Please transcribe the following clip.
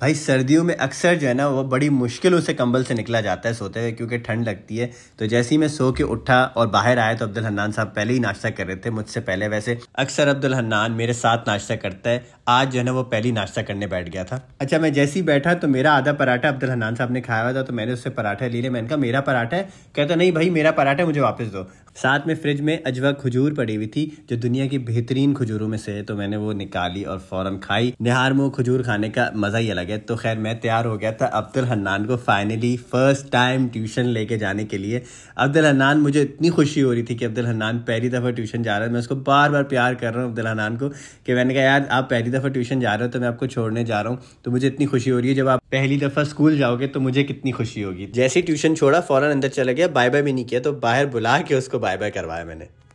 भाई सर्दियों में अक्सर जो है ना वो बड़ी मुश्किलों से कंबल से निकला जाता है सोते हुए क्योंकि ठंड लगती है तो जैसे ही मैं सो के उठा और बाहर आया तो अब्दुल हन्नान साहब पहले ही नाश्ता कर रहे थे मुझसे पहले वैसे अक्सर अब्दुल हन्नान मेरे साथ नाश्ता करता है आज जो है ना वो पहले ही नाश्ता करने बैठ गया था अच्छा मैं जैसे ही बैठा तो मेरा आधा पराठा अब्दुल हन्नान साहब ने खाया हुआ था तो मैंने उससे पराठा ले लिया मैंने कहा मेरा पराठा है कहता नहीं भाई मेरा पराठा मुझे वापस दो साथ में फ्रिज में अजवा खजूर पड़ी हुई थी जो दुनिया की बेहतरीन खजूरों में से है तो मैंने वो निकाली और फ़ौरन खाई निहार मुँह खजूर खाने का मज़ा ही अलग है तो खैर मैं तैयार हो गया था अब्दुल हन्नान को फाइनली फ़र्स्ट टाइम ट्यूशन लेके जाने के लिए अब्दुल हन्नान मुझे इतनी खुशी हो रही थी कि अब्दुल हन्नान पहली दफ़ा ट्यूशन जा रहा है मैं उसको बार बार प्यार कर रहा हूँ अब्दुल हन्नान को कि मैंने कहा यार आप पहली दफ़ा ट्यूशन जा रहे हो तो मैं आपको छोड़ने जा रहा हूँ तो मुझे इतनी खुशी हो रही है जब आप पहली दफ़ा स्कूल जाओगे तो मुझे कितनी खुशी होगी जैसे ही ट्यूशन छोड़ा फ़ौरन अंदर चला गया बाय बाय भी नहीं किया तो बाहर बुला के उसको बाय बाय करवाया मैंने